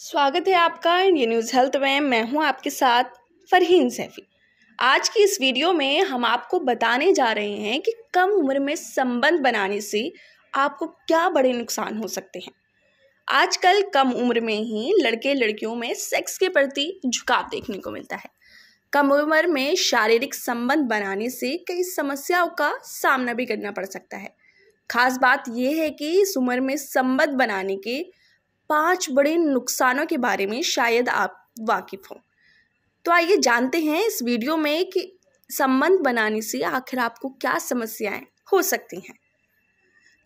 स्वागत है आपका इंडिया न्यूज़ हेल्थ में मैं हूं आपके साथ फरहीन सैफी आज की इस वीडियो में हम आपको बताने जा रहे हैं कि कम उम्र में संबंध बनाने से आपको क्या बड़े नुकसान हो सकते हैं आजकल कम उम्र में ही लड़के लड़कियों में सेक्स के प्रति झुकाव देखने को मिलता है कम उम्र में शारीरिक संबंध बनाने से कई समस्याओं का सामना भी करना पड़ सकता है खास बात यह है कि इस उम्र में संबंध बनाने के पांच बड़े नुकसानों के बारे में शायद आप वाकिफ़ हों तो आइए जानते हैं इस वीडियो में कि संबंध बनाने से आखिर आपको क्या समस्याएं हो सकती हैं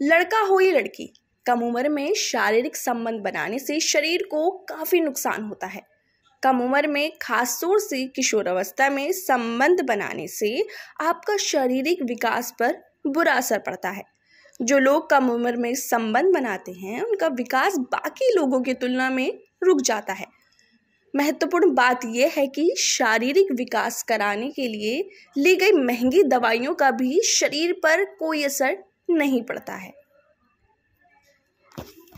लड़का हो या लड़की कम उम्र में शारीरिक संबंध बनाने से शरीर को काफ़ी नुकसान होता है कम उम्र में खासतौर से किशोरावस्था में संबंध बनाने से आपका शारीरिक विकास पर बुरा असर पड़ता है जो लोग कम उम्र में संबंध बनाते हैं उनका विकास बाकी लोगों की तुलना में रुक जाता है महत्वपूर्ण बात यह है कि शारीरिक विकास कराने के लिए ली गई महंगी दवाइयों का भी शरीर पर कोई असर नहीं पड़ता है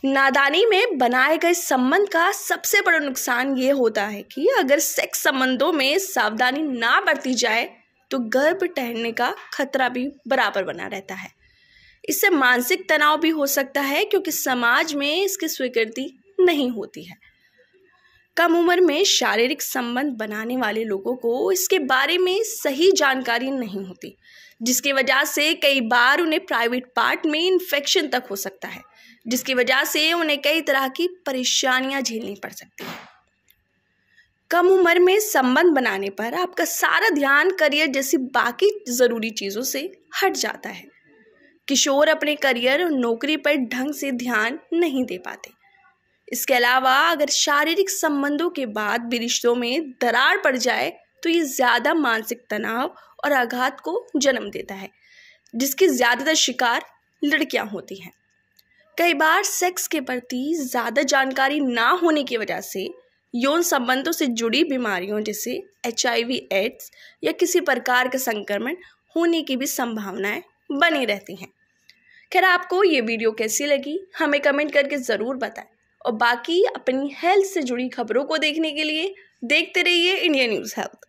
नादानी में बनाए गए संबंध का सबसे बड़ा नुकसान ये होता है कि अगर सेक्स संबंधों में सावधानी ना बरती जाए तो गर्भ टहलने का खतरा भी बराबर बना रहता है इससे मानसिक तनाव भी हो सकता है क्योंकि समाज में इसकी स्वीकृति नहीं होती है कम उम्र में शारीरिक संबंध बनाने वाले लोगों को इसके बारे में सही जानकारी नहीं होती जिसकी वजह से कई बार उन्हें प्राइवेट पार्ट में इन्फेक्शन तक हो सकता है जिसकी वजह से उन्हें कई तरह की परेशानियां झेलनी पड़ सकती हैं कम उम्र में संबंध बनाने पर आपका सारा ध्यान करियर जैसी बाकी ज़रूरी चीज़ों से हट जाता है किशोर अपने करियर और नौकरी पर ढंग से ध्यान नहीं दे पाते इसके अलावा अगर शारीरिक संबंधों के बाद भी रिश्तों में दरार पड़ जाए तो ये ज़्यादा मानसिक तनाव और आघात को जन्म देता है जिसकी ज़्यादातर शिकार लड़कियाँ होती हैं कई बार सेक्स के प्रति ज़्यादा जानकारी ना होने की वजह से यौन संबंधों से जुड़ी बीमारियों जैसे एच एड्स या किसी प्रकार का संक्रमण होने की भी संभावनाएं बनी रहती हैं खैर आपको ये वीडियो कैसी लगी हमें कमेंट करके ज़रूर बताएं और बाकी अपनी हेल्थ से जुड़ी खबरों को देखने के लिए देखते रहिए इंडिया न्यूज़ हेल्थ